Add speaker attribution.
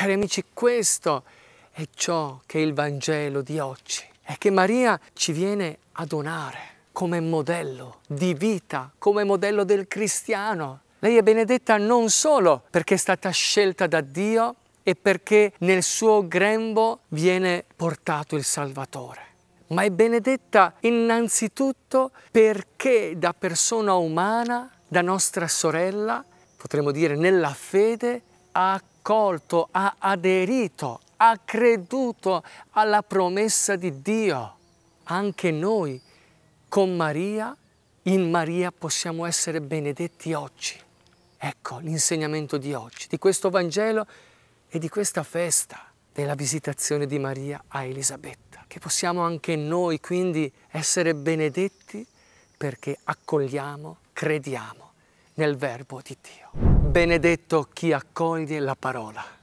Speaker 1: Cari amici, questo è ciò che il Vangelo di oggi è che Maria ci viene a donare come modello di vita, come modello del cristiano. Lei è benedetta non solo perché è stata scelta da Dio e perché nel suo grembo viene portato il Salvatore, ma è benedetta innanzitutto perché da persona umana, da nostra sorella, potremmo dire nella fede, ha accolto, ha aderito, ha creduto alla promessa di Dio. Anche noi con Maria, in Maria possiamo essere benedetti oggi. Ecco l'insegnamento di oggi, di questo Vangelo e di questa festa della visitazione di Maria a Elisabetta, che possiamo anche noi quindi essere benedetti perché accogliamo, crediamo nel Verbo di Dio benedetto chi accoglie la parola.